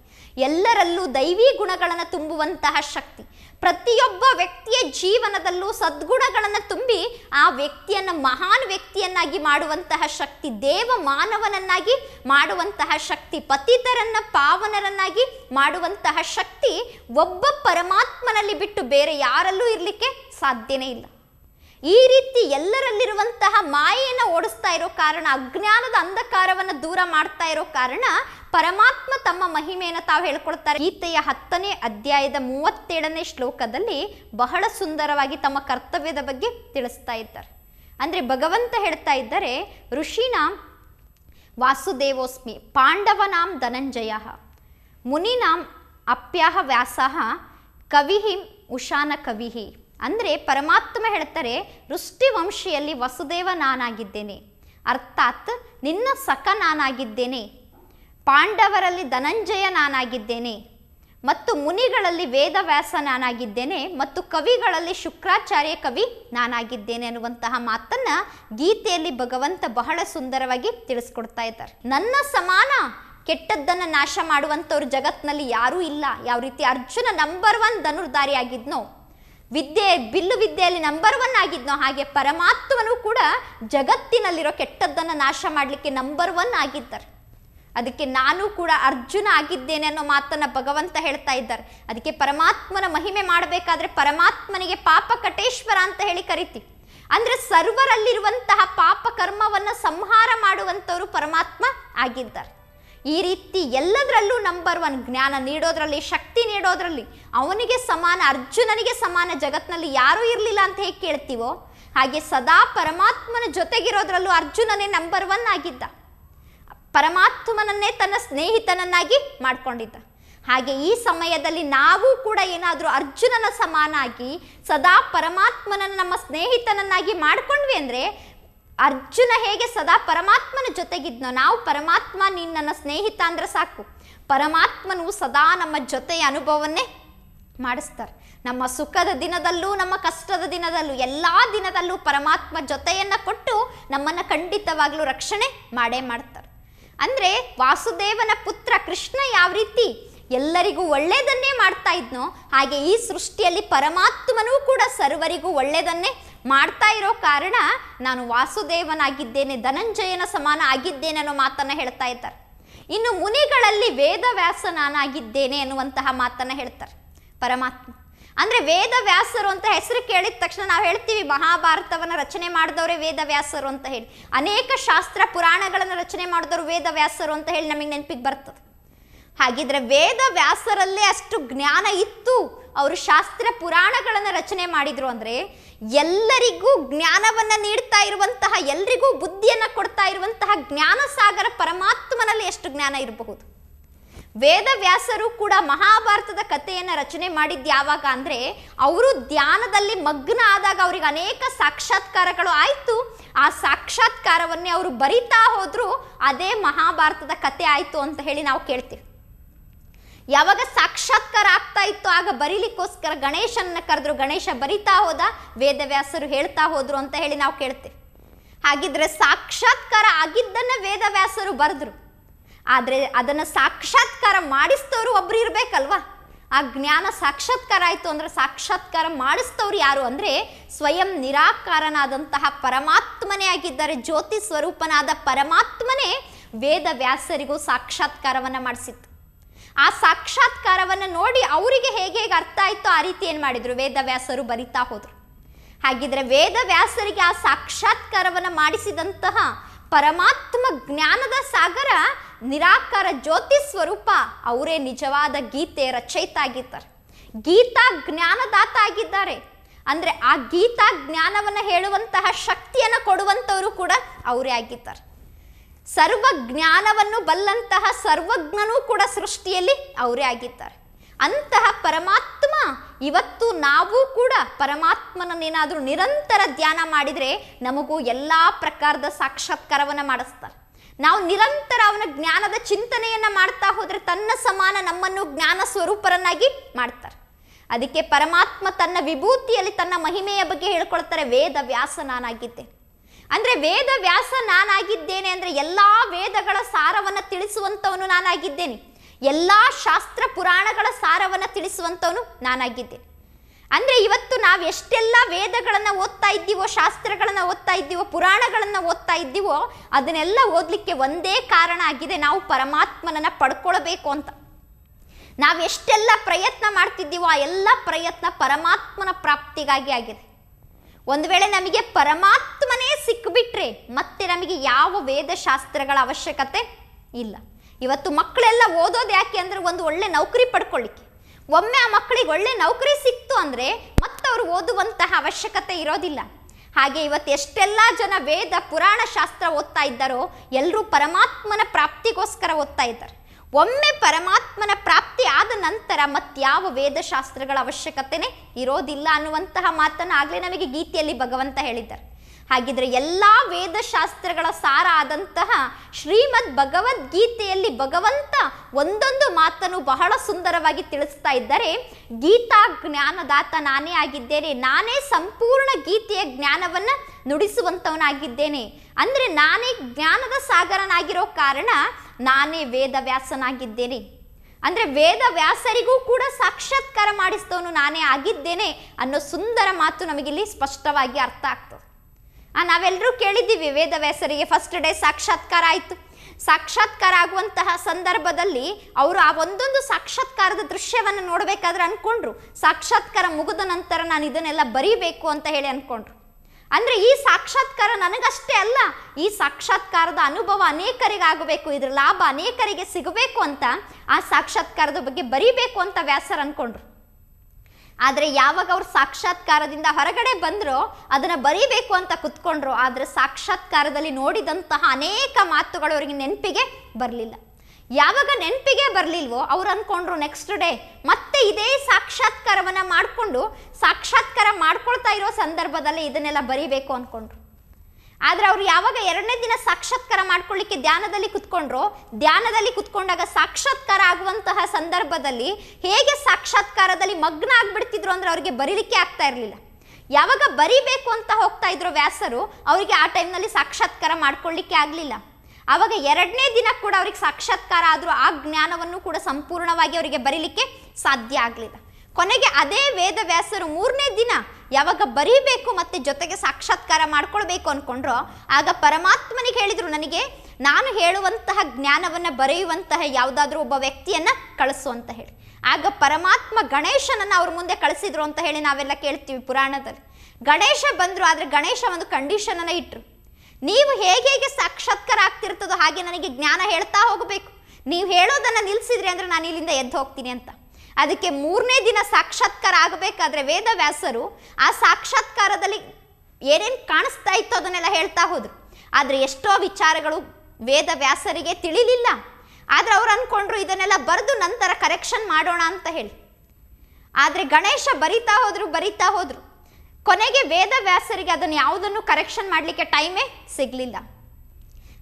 ಎಲ್ಲರಲ್ಲೂ ದೈವಿ ಗುಣಗಳನ್ನು ತುಂಬುವಂತಹ ಶಕ್ತಿ ಪ್ರತಿಯೊಬ್ಬ ವ್ಯಕ್ತಿಯ ಜೀವನದಲ್ಲೂ ಸದ್ಗುಣಗಳನ್ನು ತುಂಬಿ ಆ ವ್ಯಕ್ತಿಯನ್ನು ಮಹಾನ್ ವ್ಯಕ್ತಿಯನ್ನಾಗಿ ಮಾಡುವಂತಹ ಶಕ್ತಿ ದೇವ ಮಾನವನನ್ನಾಗಿ ಮಾಡುವಂತಹ ಶಕ್ತಿ ಪತಿತರನ್ನ ಪಾವನರನ್ನಾಗಿ ಮಾಡುವಂತಹ ಶಕ್ತಿ ಒಬ್ಬ ಪರಮಾತ್ಮನಲ್ಲಿ ಬಿಟ್ಟು ಬೇರೆ ಯಾರಲ್ಲೂ ಇರಲಿಕ್ಕೆ ಸಾಧ್ಯನೇ ಇಲ್ಲ ಈ ರೀತಿ ಎಲ್ಲರಲ್ಲಿರುವಂತಹ ಮಾಯೆಯನ್ನು ಓಡಿಸ್ತಾ ಇರೋ ಕಾರಣ ಅಜ್ಞಾನದ ಅಂಧಕಾರವನ್ನು ದೂರ ಮಾಡ್ತಾ ಇರೋ ಕಾರಣ ಪರಮಾತ್ಮ ತಮ್ಮ ಮಹಿಮೆಯನ್ನು ತಾವು ಹೇಳ್ಕೊಳ್ತಾರೆ ಗೀತೆಯ ಹತ್ತನೇ ಅಧ್ಯಾಯದ ಮೂವತ್ತೇಳನೇ ಶ್ಲೋಕದಲ್ಲಿ ಬಹಳ ಸುಂದರವಾಗಿ ತಮ್ಮ ಕರ್ತವ್ಯದ ಬಗ್ಗೆ ತಿಳಿಸ್ತಾ ಇದ್ದಾರೆ ಅಂದರೆ ಭಗವಂತ ಹೇಳ್ತಾ ಇದ್ದರೆ ಋಷಿನಾಂ ವಾಸುದೇವೋಸ್ಮಿ ಪಾಂಡವನಾಂ ಧನಂಜಯ ಮುನಿನಾಂ ಅಪ್ಯಾಹ ವ್ಯಾಸಃ ಕವಿಹಿ ಉಷಾನ ಕವಿಹಿ ಅಂದರೆ ಪರಮಾತ್ಮ ಹೇಳ್ತಾರೆ ವಂಶಿಯಲ್ಲಿ ವಸುದೇವ ನಾನಾಗಿದ್ದೇನೆ ಅರ್ಥಾತ್ ನಿನ್ನ ಸಖ ನಾನಾಗಿದ್ದೇನೆ ಪಾಂಡವರಲ್ಲಿ ಧನಂಜಯ ನಾನಾಗಿದ್ದೇನೆ ಮತ್ತು ಮುನಿಗಳಲ್ಲಿ ವೇದವ್ಯಾಸ ನಾನಾಗಿದ್ದೇನೆ ಮತ್ತು ಕವಿಗಳಲ್ಲಿ ಶುಕ್ರಾಚಾರ್ಯ ಕವಿ ನಾನಾಗಿದ್ದೇನೆ ಅನ್ನುವಂತಹ ಮಾತನ್ನ ಗೀತೆಯಲ್ಲಿ ಭಗವಂತ ಬಹಳ ಸುಂದರವಾಗಿ ತಿಳಿಸ್ಕೊಡ್ತಾ ಇದ್ದಾರೆ ನನ್ನ ಸಮಾನ ಕೆಟ್ಟದ್ದನ್ನು ನಾಶ ಮಾಡುವಂಥವ್ರು ಜಗತ್ತಿನಲ್ಲಿ ಯಾರೂ ಇಲ್ಲ ಯಾವ ರೀತಿ ಅರ್ಜುನ ನಂಬರ್ ಒನ್ ಧನುರ್ಧಾರಿ ಆಗಿದ್ನೋ ವಿದ್ಯೆ ಬಿಲ್ಲು ವಿದ್ಯೆಯಲ್ಲಿ ನಂಬರ್ ಒನ್ ಆಗಿದ್ನೋ ಹಾಗೆ ಪರಮಾತ್ಮನು ಕೂಡ ಜಗತ್ತಿನಲ್ಲಿರೋ ಕೆಟ್ಟದ್ದನ್ನು ನಾಶ ಮಾಡಲಿಕ್ಕೆ ನಂಬರ್ ಒನ್ ಆಗಿದ್ದಾರೆ ಅದಕ್ಕೆ ನಾನು ಕೂಡ ಅರ್ಜುನ ಆಗಿದ್ದೇನೆ ಅನ್ನೋ ಮಾತನ್ನ ಭಗವಂತ ಹೇಳ್ತಾ ಇದ್ದಾರೆ ಅದಕ್ಕೆ ಪರಮಾತ್ಮನ ಮಹಿಮೆ ಮಾಡಬೇಕಾದ್ರೆ ಪರಮಾತ್ಮನಿಗೆ ಪಾಪ ಕಟೇಶ್ವರ ಅಂತ ಹೇಳಿ ಕರಿತೀವಿ ಅಂದ್ರೆ ಸರ್ವರಲ್ಲಿರುವಂತಹ ಪಾಪ ಕರ್ಮವನ್ನು ಸಂಹಾರ ಮಾಡುವಂಥವರು ಪರಮಾತ್ಮ ಆಗಿದ್ದಾರೆ ಈ ರೀತಿ ಎಲ್ಲದರಲ್ಲೂ ನಂಬರ್ ಒನ್ ಜ್ಞಾನ ನೀಡೋದ್ರಲ್ಲಿ ಶಕ್ತಿ ನೀಡೋದ್ರಲ್ಲಿ ಅವನಿಗೆ ಸಮಾನ ಅರ್ಜುನನಿಗೆ ಸಮಾನ ಜಗತ್ನಲ್ಲಿ ಯಾರೂ ಇರಲಿಲ್ಲ ಅಂತ ಹೇಗೆ ಕೇಳ್ತೀವೋ ಹಾಗೆ ಸದಾ ಪರಮಾತ್ಮನ ಜೊತೆಗಿರೋದ್ರಲ್ಲೂ ಅರ್ಜುನನೇ ನಂಬರ್ ಒನ್ ಆಗಿದ್ದ ಪರಮಾತ್ಮನನ್ನೇ ತನ್ನ ಸ್ನೇಹಿತನನ್ನಾಗಿ ಮಾಡಿಕೊಂಡಿದ್ದ ಹಾಗೆ ಈ ಸಮಯದಲ್ಲಿ ನಾವು ಕೂಡ ಏನಾದರೂ ಅರ್ಜುನನ ಸಮಾನಾಗಿ ಸದಾ ಪರಮಾತ್ಮನನ್ನು ನಮ್ಮ ಸ್ನೇಹಿತನನ್ನಾಗಿ ಮಾಡ್ಕೊಂಡ್ವಿ ಅಂದರೆ ಅರ್ಜುನ ಹೇಗೆ ಸದಾ ಪರಮಾತ್ಮನ ಜೊತೆಗಿದ್ನೋ ನಾವು ಪರಮಾತ್ಮ ನೀನು ನನ್ನ ಸ್ನೇಹಿತ ಅಂದರೆ ಸಾಕು ಪರಮಾತ್ಮನು ಸದಾ ನಮ್ಮ ಜೊತೆಯ ಅನುಭವವನ್ನೇ ಮಾಡಿಸ್ತಾರೆ ನಮ್ಮ ಸುಖದ ದಿನದಲ್ಲೂ ನಮ್ಮ ಕಷ್ಟದ ದಿನದಲ್ಲೂ ಎಲ್ಲ ದಿನದಲ್ಲೂ ಪರಮಾತ್ಮ ಜೊತೆಯನ್ನು ಕೊಟ್ಟು ನಮ್ಮನ್ನು ಖಂಡಿತವಾಗಲೂ ರಕ್ಷಣೆ ಮಾಡೇ ಮಾಡ್ತಾರೆ ಅಂದರೆ ವಾಸುದೇವನ ಪುತ್ರ ಕೃಷ್ಣ ಯಾವ ರೀತಿ ಎಲ್ಲರಿಗೂ ಒಳ್ಳೆಯದನ್ನೇ ಮಾಡ್ತಾ ಇದ್ನೋ ಹಾಗೆ ಈ ಸೃಷ್ಟಿಯಲ್ಲಿ ಪರಮಾತ್ಮನೂ ಕೂಡ ಸರ್ವರಿಗೂ ಒಳ್ಳೆಯದನ್ನೇ ಮಾಡ್ತಾ ಇರೋ ಕಾರಣ ನಾನು ವಾಸುದೇವನಾಗಿದ್ದೇನೆ ಧನಂಜಯನ ಸಮಾನ ಆಗಿದ್ದೇನೆ ಅನ್ನೋ ಮಾತನ್ನು ಹೇಳ್ತಾ ಇದ್ದಾರೆ ಇನ್ನು ಮುನಿಗಳಲ್ಲಿ ವೇದವ್ಯಾಸ ನಾನಾಗಿದ್ದೇನೆ ಅನ್ನುವಂತಹ ಮಾತನ್ನು ಹೇಳ್ತಾರೆ ಪರಮಾತ್ಮ ಅಂದ್ರೆ ವೇದ ವ್ಯಾಸರು ಅಂತ ಹೆಸರು ಕೇಳಿದ ತಕ್ಷಣ ನಾವು ಹೇಳ್ತೀವಿ ಮಹಾಭಾರತವನ್ನು ರಚನೆ ಮಾಡಿದವರೇ ವೇದ ವ್ಯಾಸರು ಅಂತ ಹೇಳಿ ಅನೇಕ ಶಾಸ್ತ್ರ ಪುರಾಣಗಳನ್ನು ರಚನೆ ಮಾಡಿದವರು ವೇದ ವ್ಯಾಸರು ಅಂತ ಹೇಳಿ ನಮಗೆ ನೆನಪಿಗೆ ಬರ್ತದೆ ಹಾಗಿದ್ರೆ ವೇದ ವ್ಯಾಸರಲ್ಲೇ ಅಷ್ಟು ಜ್ಞಾನ ಇತ್ತು ಅವರು ಶಾಸ್ತ್ರ ಪುರಾಣಗಳನ್ನು ರಚನೆ ಮಾಡಿದ್ರು ಅಂದರೆ ಎಲ್ಲರಿಗೂ ಜ್ಞಾನವನ್ನು ನೀಡ್ತಾ ಇರುವಂತಹ ಎಲ್ರಿಗೂ ಬುದ್ಧಿಯನ್ನು ಕೊಡ್ತಾ ಇರುವಂತಹ ಜ್ಞಾನ ಸಾಗರ ಪರಮಾತ್ಮನಲ್ಲಿ ಎಷ್ಟು ಜ್ಞಾನ ಇರಬಹುದು ವೇದವ್ಯಾಸರು ಕೂಡ ಮಹಾಭಾರತದ ಕಥೆಯನ್ನು ರಚನೆ ಮಾಡಿದ್ದು ಯಾವಾಗ ಅಂದರೆ ಅವರು ಧ್ಯಾನದಲ್ಲಿ ಮಗ್ನ ಆದಾಗ ಅವರಿಗೆ ಅನೇಕ ಸಾಕ್ಷಾತ್ಕಾರಗಳು ಆಯಿತು ಆ ಸಾಕ್ಷಾತ್ಕಾರವನ್ನೇ ಅವರು ಬರಿತಾ ಹೋದ್ರು ಅದೇ ಮಹಾಭಾರತದ ಕತೆ ಆಯಿತು ಅಂತ ಹೇಳಿ ನಾವು ಕೇಳ್ತೀವಿ ಯಾವಾಗ ಸಾಕ್ಷಾತ್ಕಾರ ಆಗ್ತಾ ಇತ್ತು ಆಗ ಬರೀಲಿಕ್ಕೋಸ್ಕರ ಗಣೇಶನ್ನ ಕರೆದ್ರು ಗಣೇಶ ಬರಿತಾ ಹೋದ ವೇದವ್ಯಾಸರು ಹೇಳ್ತಾ ಹೋದ್ರು ಅಂತ ಹೇಳಿ ನಾವು ಕೇಳ್ತೇವೆ ಹಾಗಿದ್ರೆ ಸಾಕ್ಷಾತ್ಕಾರ ಆಗಿದ್ದನ್ನ ವೇದವ್ಯಾಸರು ಬರೆದ್ರು ಆದರೆ ಅದನ್ನು ಸಾಕ್ಷಾತ್ಕಾರ ಮಾಡಿಸ್ತವ್ರು ಒಬ್ರು ಇರಬೇಕಲ್ವಾ ಆ ಜ್ಞಾನ ಸಾಕ್ಷಾತ್ಕಾರ ಆಯಿತು ಅಂದರೆ ಸಾಕ್ಷಾತ್ಕಾರ ಮಾಡಿಸ್ತವ್ರು ಯಾರು ಅಂದರೆ ಸ್ವಯಂ ನಿರಾಕಾರನಾದಂತಹ ಪರಮಾತ್ಮನೇ ಆಗಿದ್ದಾರೆ ಜ್ಯೋತಿ ಸ್ವರೂಪನಾದ ಪರಮಾತ್ಮನೇ ವೇದ ವ್ಯಾಸರಿಗೂ ಸಾಕ್ಷಾತ್ಕಾರವನ್ನು ಮಾಡಿಸಿತ್ತು ಆ ಸಾಕ್ಷಾತ್ಕಾರವನ್ನು ನೋಡಿ ಅವರಿಗೆ ಹೇಗೆ ಹೇಗೆ ಅರ್ಥ ಆಯಿತು ಆ ರೀತಿ ಏನು ಮಾಡಿದರು ವೇದ ವ್ಯಾಸರು ಬರಿತಾ ಹೋದರು ಹಾಗಿದ್ರೆ ವೇದ ವ್ಯಾಸರಿಗೆ ಆ ಸಾಕ್ಷಾತ್ಕಾರವನ್ನು ಮಾಡಿಸಿದಂತಹ ಪರಮಾತ್ಮ ಜ್ಞಾನದ ಸಾಗರ ನಿರಾಕಾರ ಜ್ಯೋತಿ ಸ್ವರೂಪ ಅವರೇ ನಿಜವಾದ ಗೀತೆ ರಚಯಿತ ಆಗಿದ್ದಾರೆ ಗೀತಾ ಜ್ಞಾನದಾತ ಆಗಿದ್ದಾರೆ ಅಂದರೆ ಆ ಗೀತಾ ಜ್ಞಾನವನ್ನು ಹೇಳುವಂತಹ ಶಕ್ತಿಯನ್ನು ಕೊಡುವಂಥವರು ಕೂಡ ಅವರೇ ಆಗಿದ್ದಾರೆ ಸರ್ವ ಜ್ಞಾನವನ್ನು ಬಲ್ಲಂತಹ ಸರ್ವಜ್ಞನೂ ಕೂಡ ಸೃಷ್ಟಿಯಲ್ಲಿ ಅವರೇ ಆಗಿದ್ದಾರೆ ಅಂತಹ ಪರಮಾತ್ಮ ಇವತ್ತು ನಾವು ಕೂಡ ಪರಮಾತ್ಮನನ್ನೇನಾದರೂ ನಿರಂತರ ಧ್ಯಾನ ಮಾಡಿದರೆ ನಮಗೂ ಎಲ್ಲ ಪ್ರಕಾರದ ಸಾಕ್ಷಾತ್ಕಾರವನ್ನು ಮಾಡಿಸ್ತಾರೆ ನಾವು ನಿರಂತರ ಅವನ ಜ್ಞಾನದ ಚಿಂತನೆಯನ್ನ ಮಾಡ್ತಾ ಹೋದ್ರೆ ತನ್ನ ಸಮಾನ ನಮ್ಮನ್ನು ಜ್ಞಾನ ಸ್ವರೂಪರನ್ನಾಗಿ ಮಾಡ್ತಾರೆ ಅದಕ್ಕೆ ಪರಮಾತ್ಮ ತನ್ನ ವಿಭೂತಿಯಲ್ಲಿ ತನ್ನ ಮಹಿಮೆಯ ಬಗ್ಗೆ ಹೇಳ್ಕೊಳ್ತಾರೆ ವೇದ ವ್ಯಾಸ ನಾನಾಗಿದ್ದೆ ಅಂದ್ರೆ ವೇದ ವ್ಯಾಸ ನಾನಾಗಿದ್ದೇನೆ ಅಂದರೆ ಎಲ್ಲಾ ವೇದಗಳ ಸಾರವನ್ನು ತಿಳಿಸುವಂತವನು ನಾನಾಗಿದ್ದೇನೆ ಎಲ್ಲಾ ಶಾಸ್ತ್ರ ಪುರಾಣಗಳ ಸಾರವನ್ನು ತಿಳಿಸುವಂತವನು ನಾನಾಗಿದ್ದೆ ಅಂದರೆ ಇವತ್ತು ನಾವು ಎಷ್ಟೆಲ್ಲ ವೇದಗಳನ್ನು ಓದ್ತಾ ಇದ್ದೀವೋ ಶಾಸ್ತ್ರಗಳನ್ನು ಓದ್ತಾ ಇದ್ದೀವೋ ಪುರಾಣಗಳನ್ನು ಓದ್ತಾ ಇದ್ದೀವೋ ಅದನ್ನೆಲ್ಲ ಓದಲಿಕ್ಕೆ ಒಂದೇ ಕಾರಣ ಆಗಿದೆ ನಾವು ಪರಮಾತ್ಮನನ್ನು ಪಡ್ಕೊಳ್ಬೇಕು ಅಂತ ನಾವು ಎಷ್ಟೆಲ್ಲ ಪ್ರಯತ್ನ ಮಾಡ್ತಿದ್ದೀವೋ ಆ ಎಲ್ಲ ಪ್ರಯತ್ನ ಪರಮಾತ್ಮನ ಪ್ರಾಪ್ತಿಗಾಗಿ ಆಗಿದೆ ಒಂದು ವೇಳೆ ನಮಗೆ ಪರಮಾತ್ಮನೇ ಸಿಕ್ಕಿಬಿಟ್ರೆ ಮತ್ತೆ ನಮಗೆ ಯಾವ ವೇದ ಶಾಸ್ತ್ರಗಳ ಅವಶ್ಯಕತೆ ಇಲ್ಲ ಇವತ್ತು ಮಕ್ಕಳೆಲ್ಲ ಓದೋದು ಯಾಕೆ ಅಂದರೆ ಒಂದು ಒಳ್ಳೆ ನೌಕರಿ ಪಡ್ಕೊಳ್ಳಿಕ್ಕೆ ಒಮ್ಮೆ ಆ ಮಕ್ಕಳಿಗೆ ಒಳ್ಳೆ ನೌಕರಿ ಸಿಕ್ತು ಅಂದರೆ ಮತ್ತವರು ಓದುವಂತಹ ಅವಶ್ಯಕತೆ ಇರೋದಿಲ್ಲ ಹಾಗೆ ಇವತ್ತು ಎಷ್ಟೆಲ್ಲ ಜನ ವೇದ ಪುರಾಣ ಶಾಸ್ತ್ರ ಓದ್ತಾ ಇದ್ದಾರೋ ಎಲ್ಲರೂ ಪರಮಾತ್ಮನ ಪ್ರಾಪ್ತಿಗೋಸ್ಕರ ಓದ್ತಾ ಇದ್ದಾರೆ ಒಮ್ಮೆ ಪರಮಾತ್ಮನ ಪ್ರಾಪ್ತಿ ಆದ ನಂತರ ವೇದ ಶಾಸ್ತ್ರಗಳ ಅವಶ್ಯಕತೆನೆ ಇರೋದಿಲ್ಲ ಅನ್ನುವಂತಹ ಮಾತನ್ನು ಆಗಲೇ ನಮಗೆ ಗೀತೆಯಲ್ಲಿ ಭಗವಂತ ಹೇಳಿದ್ದಾರೆ ಹಾಗಿದ್ರೆ ಎಲ್ಲ ಶಾಸ್ತ್ರಗಳ ಸಾರ ಆದಂತಹ ಶ್ರೀಮದ್ ಭಗವದ್ಗೀತೆಯಲ್ಲಿ ಭಗವಂತ ಒಂದೊಂದು ಮಾತನ್ನು ಬಹಳ ಸುಂದರವಾಗಿ ತಿಳಿಸ್ತಾ ಇದ್ದಾರೆ ಗೀತಾ ಜ್ಞಾನದಾತ ನಾನೇ ಆಗಿದ್ದೇನೆ ನಾನೇ ಸಂಪೂರ್ಣ ಗೀತೆಯ ಜ್ಞಾನವನ್ನು ನುಡಿಸುವಂಥವನಾಗಿದ್ದೇನೆ ಅಂದರೆ ನಾನೇ ಜ್ಞಾನದ ಸಾಗರನಾಗಿರೋ ಕಾರಣ ನಾನೇ ವೇದ ವ್ಯಾಸನಾಗಿದ್ದೇನೆ ಅಂದರೆ ವೇದ ವ್ಯಾಸರಿಗೂ ಕೂಡ ಸಾಕ್ಷಾತ್ಕಾರ ಮಾಡಿಸಿದವನು ನಾನೇ ಆಗಿದ್ದೇನೆ ಅನ್ನೋ ಸುಂದರ ಮಾತು ನಮಗಿಲ್ಲಿ ಸ್ಪಷ್ಟವಾಗಿ ಅರ್ಥ ಆಗ್ತದೆ ನಾವೆಲ್ಲರೂ ಕೇಳಿದ್ದೀವಿ ವೇದ ವ್ಯಾಸರಿಗೆ ಫಸ್ಟ್ ಡೇ ಸಾಕ್ಷಾತ್ಕಾರ ಆಯಿತು ಸಾಕ್ಷಾತ್ಕಾರ ಆಗುವಂತಹ ಸಂದರ್ಭದಲ್ಲಿ ಅವರು ಆ ಒಂದೊಂದು ಸಾಕ್ಷಾತ್ಕಾರದ ದೃಶ್ಯವನ್ನು ನೋಡಬೇಕಾದ್ರೆ ಅಂದ್ಕೊಂಡ್ರು ಸಾಕ್ಷಾತ್ಕಾರ ಮುಗಿದ ನಂತರ ನಾನು ಇದನ್ನೆಲ್ಲ ಬರೀಬೇಕು ಅಂತ ಹೇಳಿ ಅಂದ್ಕೊಂಡ್ರು ಅಂದ್ರೆ ಈ ಸಾಕ್ಷಾತ್ಕಾರ ನನಗಷ್ಟೇ ಅಲ್ಲ ಈ ಸಾಕ್ಷಾತ್ಕಾರದ ಅನುಭವ ಅನೇಕರಿಗೆ ಆಗಬೇಕು ಇದರ ಲಾಭ ಅನೇಕರಿಗೆ ಸಿಗಬೇಕು ಅಂತ ಆ ಸಾಕ್ಷಾತ್ಕಾರದ ಬಗ್ಗೆ ಬರೀಬೇಕು ಅಂತ ವ್ಯಾಸರ್ ಅನ್ಕೊಂಡ್ರು ಆದರೆ ಯಾವಾಗ ಅವ್ರು ಸಾಕ್ಷಾತ್ಕಾರದಿಂದ ಹೊರಗಡೆ ಬಂದರೂ ಅದನ್ನು ಬರೀಬೇಕು ಅಂತ ಕುತ್ಕೊಂಡ್ರು ಆದರೆ ಸಾಕ್ಷಾತ್ಕಾರದಲ್ಲಿ ನೋಡಿದಂತಹ ಅನೇಕ ಮಾತುಗಳು ಅವರಿಗೆ ನೆನಪಿಗೆ ಬರಲಿಲ್ಲ ಯಾವಾಗ ನೆನಪಿಗೆ ಬರಲಿಲ್ವೋ ಅವ್ರು ಅಂದ್ಕೊಂಡ್ರು ನೆಕ್ಸ್ಟ್ ಡೇ ಮತ್ತೆ ಇದೇ ಸಾಕ್ಷಾತ್ಕಾರವನ್ನು ಮಾಡಿಕೊಂಡು ಸಾಕ್ಷಾತ್ಕಾರ ಮಾಡ್ಕೊಳ್ತಾ ಇರೋ ಸಂದರ್ಭದಲ್ಲಿ ಇದನ್ನೆಲ್ಲ ಬರೀಬೇಕು ಅಂದ್ಕೊಂಡ್ರು ಆದರೆ ಅವರು ಯಾವಾಗ ಎರಡನೇ ದಿನ ಸಾಕ್ಷಾತ್ಕಾರ ಮಾಡ್ಕೊಳ್ಳಿಕ್ಕೆ ಧ್ಯಾನದಲ್ಲಿ ಕುತ್ಕೊಂಡ್ರು ಧ್ಯಾನದಲ್ಲಿ ಕುತ್ಕೊಂಡಾಗ ಸಾಕ್ಷಾತ್ಕಾರ ಆಗುವಂತಹ ಸಂದರ್ಭದಲ್ಲಿ ಹೇಗೆ ಸಾಕ್ಷಾತ್ಕಾರದಲ್ಲಿ ಮಗ್ನ ಆಗ್ಬಿಡ್ತಿದ್ರು ಅಂದರೆ ಅವರಿಗೆ ಬರೀಲಿಕ್ಕೆ ಆಗ್ತಾ ಇರಲಿಲ್ಲ ಯಾವಾಗ ಬರಿಬೇಕು ಅಂತ ಹೋಗ್ತಾ ಇದ್ರು ವ್ಯಾಸರು ಅವರಿಗೆ ಆ ಟೈಮ್ನಲ್ಲಿ ಸಾಕ್ಷಾತ್ಕಾರ ಮಾಡ್ಕೊಳ್ಳಿಕ್ಕೆ ಆಗಲಿಲ್ಲ ಆವಾಗ ಎರಡನೇ ದಿನ ಕೂಡ ಅವ್ರಿಗೆ ಸಾಕ್ಷಾತ್ಕಾರ ಆದರೂ ಆ ಜ್ಞಾನವನ್ನು ಕೂಡ ಸಂಪೂರ್ಣವಾಗಿ ಅವರಿಗೆ ಬರೀಲಿಕ್ಕೆ ಸಾಧ್ಯ ಆಗಲಿಲ್ಲ ಕೊನೆಗೆ ಅದೇ ವೇದವ್ಯಾಸರು ಮೂರನೇ ದಿನ ಯಾವಾಗ ಬರೀಬೇಕು ಮತ್ತೆ ಜೊತೆಗೆ ಸಾಕ್ಷಾತ್ಕಾರ ಮಾಡ್ಕೊಳ್ಬೇಕು ಅನ್ಕೊಂಡ್ರೋ ಆಗ ಪರಮಾತ್ಮನಿಗೆ ಹೇಳಿದರು ನನಗೆ ನಾನು ಹೇಳುವಂತಹ ಜ್ಞಾನವನ್ನ ಬರೆಯುವಂತಹ ಯಾವುದಾದ್ರೂ ಒಬ್ಬ ವ್ಯಕ್ತಿಯನ್ನ ಕಳಿಸು ಅಂತ ಹೇಳಿ ಆಗ ಪರಮಾತ್ಮ ಗಣೇಶನನ್ನು ಅವ್ರ ಮುಂದೆ ಕಳಿಸಿದ್ರು ಅಂತ ಹೇಳಿ ನಾವೆಲ್ಲ ಕೇಳ್ತೀವಿ ಪುರಾಣದಲ್ಲಿ ಗಣೇಶ ಬಂದ್ರು ಆದರೆ ಗಣೇಶ ಒಂದು ಕಂಡೀಷನ್ ಅನ್ನ ಇಟ್ರು ನೀವು ಹೇಗೆ ಹೇಗೆ ಸಾಕ್ಷಾತ್ಕಾರ ಆಗ್ತಿರ್ತದೋ ಹಾಗೆ ನನಗೆ ಜ್ಞಾನ ಹೇಳ್ತಾ ಹೋಗಬೇಕು ನೀವು ಹೇಳೋದನ್ನ ನಿಲ್ಸಿದ್ರಿ ಅಂದ್ರೆ ನಾನು ಇಲ್ಲಿಂದ ಎದ್ದು ಹೋಗ್ತೀನಿ ಅಂತ ಅದಕ್ಕೆ ಮೂರನೇ ದಿನ ಸಾಕ್ಷಾತ್ಕಾರ ಆಗಬೇಕಾದ್ರೆ ವೇದವ್ಯಾಸರು ಆ ಸಾಕ್ಷಾತ್ಕಾರದಲ್ಲಿ ಏನೇನು ಕಾಣಿಸ್ತಾ ಇತ್ತು ಅದನ್ನೆಲ್ಲ ಹೇಳ್ತಾ ಹೋದ್ರು ಆದರೆ ಎಷ್ಟೋ ವಿಚಾರಗಳು ವೇದವ್ಯಾಸರಿಗೆ ತಿಳಿಲಿಲ್ಲ ಆದರೆ ಅವ್ರು ಅಂದ್ಕೊಂಡ್ರು ಇದನ್ನೆಲ್ಲ ಬರೆದು ನಂತರ ಕರೆಕ್ಷನ್ ಮಾಡೋಣ ಅಂತ ಹೇಳಿ ಆದರೆ ಗಣೇಶ ಬರಿತಾ ಹೋದ್ರು ಬರಿತಾ ಹೋದ್ರು ಕೊನೆಗೆ ವೇದವ್ಯಾಸರಿಗೆ ಅದನ್ನು ಯಾವುದನ್ನು ಕರೆಕ್ಷನ್ ಮಾಡಲಿಕ್ಕೆ ಟೈಮೇ ಸಿಗಲಿಲ್ಲ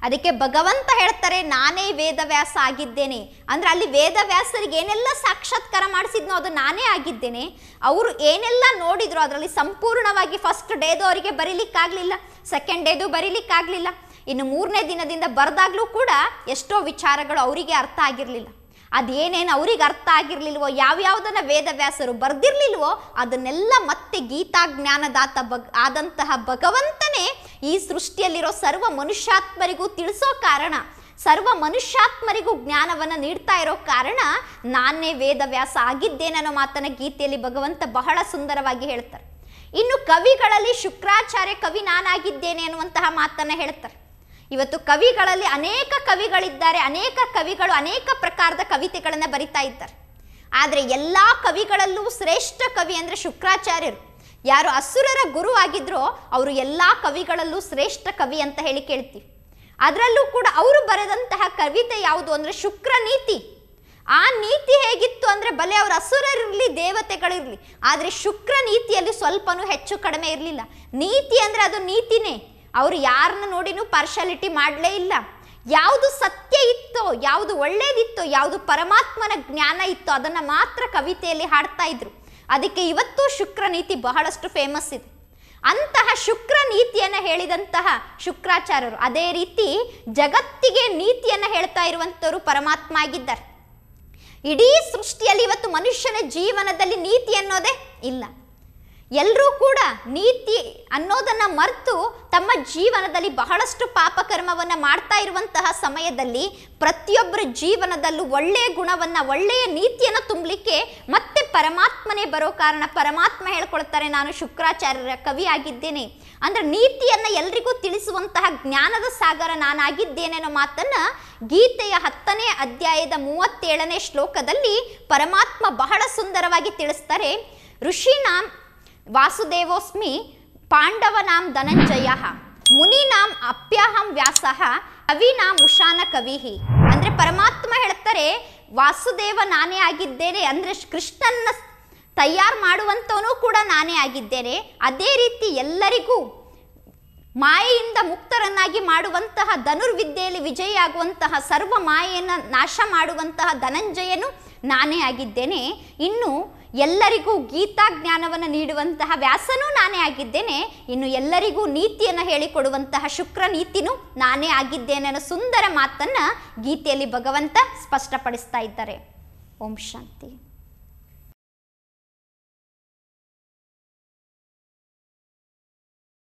ಅದಕ್ಕೆ ಭಗವಂತ ಹೇಳ್ತಾರೆ ನಾನೇ ವೇದವ್ಯಾಸ ಆಗಿದ್ದೇನೆ ಅಂದರೆ ಅಲ್ಲಿ ವೇದವ್ಯಾಸರಿಗೆ ಏನೆಲ್ಲ ಸಾಕ್ಷಾತ್ಕಾರ ಮಾಡಿಸಿದ್ನೋ ಅದು ನಾನೇ ಆಗಿದ್ದೇನೆ ಅವರು ಏನೆಲ್ಲ ನೋಡಿದ್ರು ಅದರಲ್ಲಿ ಸಂಪೂರ್ಣವಾಗಿ ಫಸ್ಟ್ ಡೇದು ಅವರಿಗೆ ಬರೀಲಿಕ್ಕಾಗಲಿಲ್ಲ ಸೆಕೆಂಡ್ ಡೇದು ಬರೀಲಿಕ್ಕಾಗಲಿಲ್ಲ ಇನ್ನು ಮೂರನೇ ದಿನದಿಂದ ಬರೆದಾಗಲೂ ಕೂಡ ಎಷ್ಟೋ ವಿಚಾರಗಳು ಅವರಿಗೆ ಅರ್ಥ ಆಗಿರಲಿಲ್ಲ ಅದೇನೇನು ಅವ್ರಿಗೆ ಅರ್ಥ ಆಗಿರ್ಲಿಲ್ವೋ ಯಾವ್ಯಾವುದನ್ನು ವೇದವ್ಯಾಸರು ಬರ್ದಿರಲಿಲ್ವೋ ಅದನ್ನೆಲ್ಲ ಮತ್ತೆ ಗೀತಾ ಜ್ಞಾನದಾತ ಬಗ್ ಆದಂತಹ ಭಗವಂತನೇ ಈ ಸೃಷ್ಟಿಯಲ್ಲಿರೋ ಸರ್ವ ಮನುಷ್ಯಾತ್ಮರಿಗೂ ತಿಳಿಸೋ ಕಾರಣ ಸರ್ವ ಮನುಷ್ಯಾತ್ಮರಿಗೂ ಜ್ಞಾನವನ್ನು ನೀಡ್ತಾ ಇರೋ ಕಾರಣ ನಾನೇ ವೇದವ್ಯಾಸ ಆಗಿದ್ದೇನೆ ಅನ್ನೋ ಮಾತನ್ನ ಗೀತೆಯಲ್ಲಿ ಭಗವಂತ ಬಹಳ ಸುಂದರವಾಗಿ ಹೇಳ್ತಾರೆ ಇನ್ನು ಕವಿಗಳಲ್ಲಿ ಶುಕ್ರಾಚಾರ್ಯ ಕವಿ ನಾನಾಗಿದ್ದೇನೆ ಅನ್ನುವಂತಹ ಮಾತನ್ನು ಹೇಳ್ತಾರೆ ಇವತ್ತು ಕವಿಗಳಲ್ಲಿ ಅನೇಕ ಕವಿಗಳಿದ್ದಾರೆ ಅನೇಕ ಕವಿಗಳು ಅನೇಕ ಪ್ರಕಾರದ ಕವಿತೆಗಳನ್ನ ಬರಿತಾ ಇದ್ದಾರೆ ಆದರೆ ಎಲ್ಲ ಕವಿಗಳಲ್ಲೂ ಶ್ರೇಷ್ಠ ಕವಿ ಅಂದರೆ ಶುಕ್ರಾಚಾರ್ಯರು ಯಾರು ಅಸುರರ ಗುರು ಆಗಿದ್ರೋ ಅವರು ಎಲ್ಲ ಕವಿಗಳಲ್ಲೂ ಶ್ರೇಷ್ಠ ಕವಿ ಅಂತ ಹೇಳಿ ಕೇಳ್ತೀವಿ ಅದರಲ್ಲೂ ಕೂಡ ಅವರು ಬರೆದಂತಹ ಕವಿತೆ ಯಾವುದು ಅಂದರೆ ಶುಕ್ರ ನೀತಿ ಆ ನೀತಿ ಹೇಗಿತ್ತು ಅಂದರೆ ಬಲೆ ಅವರು ಅಸುರರಿರಲಿ ದೇವತೆಗಳಿರಲಿ ಆದರೆ ಶುಕ್ರ ನೀತಿಯಲ್ಲಿ ಸ್ವಲ್ಪನೂ ಹೆಚ್ಚು ಕಡಿಮೆ ಇರಲಿಲ್ಲ ನೀತಿ ಅಂದರೆ ಅದು ನೀತಿನೇ ಅವರು ಯಾರನ್ನ ನೋಡಿನೂ ಪಾರ್ಶಾಲಿಟಿ ಮಾಡಲೇ ಇಲ್ಲ ಯಾವುದು ಸತ್ಯ ಇತ್ತೋ ಯಾವುದು ಒಳ್ಳೇದಿತ್ತೋ ಯಾವುದು ಪರಮಾತ್ಮನ ಜ್ಞಾನ ಇತ್ತೋ ಅದನ್ನು ಮಾತ್ರ ಕವಿತೆಯಲ್ಲಿ ಹಾಡ್ತಾ ಇದ್ರು ಅದಕ್ಕೆ ಇವತ್ತು ಶುಕ್ರ ನೀತಿ ಬಹಳಷ್ಟು ಫೇಮಸ್ ಇದೆ ಅಂತಹ ಶುಕ್ರ ನೀತಿಯನ್ನು ಹೇಳಿದಂತಹ ಶುಕ್ರಾಚಾರ್ಯರು ಅದೇ ರೀತಿ ಜಗತ್ತಿಗೆ ನೀತಿಯನ್ನು ಹೇಳ್ತಾ ಇರುವಂಥವರು ಪರಮಾತ್ಮ ಆಗಿದ್ದಾರೆ ಇಡೀ ಸೃಷ್ಟಿಯಲ್ಲಿ ಇವತ್ತು ಮನುಷ್ಯನ ಜೀವನದಲ್ಲಿ ನೀತಿ ಅನ್ನೋದೇ ಇಲ್ಲ ಎಲ್ಲರೂ ಕೂಡ ನೀತಿ ಅನ್ನೋದನ್ನು ಮರೆತು ತಮ್ಮ ಜೀವನದಲ್ಲಿ ಬಹಳಷ್ಟು ಪಾಪಕರ್ಮವನ್ನು ಮಾಡ್ತಾ ಇರುವಂತಹ ಸಮಯದಲ್ಲಿ ಪ್ರತಿಯೊಬ್ಬರ ಜೀವನದಲ್ಲೂ ಒಳ್ಳೆಯ ಗುಣವನ್ನು ಒಳ್ಳೆಯ ನೀತಿಯನ್ನು ತುಂಬಲಿಕ್ಕೆ ಮತ್ತೆ ಪರಮಾತ್ಮನೇ ಬರೋ ಕಾರಣ ಪರಮಾತ್ಮ ಹೇಳ್ಕೊಳ್ತಾರೆ ನಾನು ಶುಕ್ರಾಚಾರ್ಯರ ಕವಿ ಆಗಿದ್ದೇನೆ ಅಂದರೆ ನೀತಿಯನ್ನು ಎಲ್ರಿಗೂ ತಿಳಿಸುವಂತಹ ಜ್ಞಾನದ ಸಾಗರ ಅನ್ನೋ ಮಾತನ್ನು ಗೀತೆಯ ಹತ್ತನೇ ಅಧ್ಯಾಯದ ಮೂವತ್ತೇಳನೇ ಶ್ಲೋಕದಲ್ಲಿ ಪರಮಾತ್ಮ ಬಹಳ ಸುಂದರವಾಗಿ ತಿಳಿಸ್ತಾರೆ ಋಷಿನ ವಾಸುದೇವೋಸ್ಮಿ ಪಾಂಡವನಾಂ ಧನಂಜಯ ಮುನಿನಾಂ ಅಪ್ಯಾಹಂ ವ್ಯಾಸಃ ಕವಿನಾಂ ಉಷಾನ ಕವಿಹಿ ಅಂದರೆ ಪರಮಾತ್ಮ ಹೇಳ್ತಾರೆ ವಾಸುದೇವ ನಾನೇ ಆಗಿದ್ದೇನೆ ಅಂದರೆ ಕೃಷ್ಣನ್ನ ತಯಾರು ಮಾಡುವಂಥವನು ಕೂಡ ನಾನೇ ಆಗಿದ್ದೇನೆ ಅದೇ ರೀತಿ ಎಲ್ಲರಿಗೂ ಮಾಯೆಯಿಂದ ಮುಕ್ತರನ್ನಾಗಿ ಮಾಡುವಂತಹ ಧನುರ್ವಿದ್ಯೆಯಲ್ಲಿ ವಿಜಯ ಆಗುವಂತಹ ಸರ್ವ ಮಾಯೆಯನ್ನು ನಾಶ ಮಾಡುವಂತಹ ಧನಂಜಯನು ನಾನೇ ಆಗಿದ್ದೇನೆ ಇನ್ನು ಎಲ್ಲರಿಗೂ ಗೀತಾ ಜ್ಞಾನವನ್ನು ನೀಡುವಂತಹ ವ್ಯಾಸನೂ ನಾನೇ ಆಗಿದ್ದೇನೆ ಇನ್ನು ಎಲ್ಲರಿಗೂ ನೀತಿಯನ್ನು ಹೇಳಿಕೊಡುವಂತಹ ಶುಕ್ರ ನೀತಿನೂ ನಾನೇ ಆಗಿದ್ದೇನೆ ಅನ್ನೋ ಸುಂದರ ಮಾತನ್ನು ಗೀತೆಯಲ್ಲಿ ಭಗವಂತ ಸ್ಪಷ್ಟಪಡಿಸ್ತಾ ಇದ್ದಾರೆ ಓಂ ಶಾಂತಿ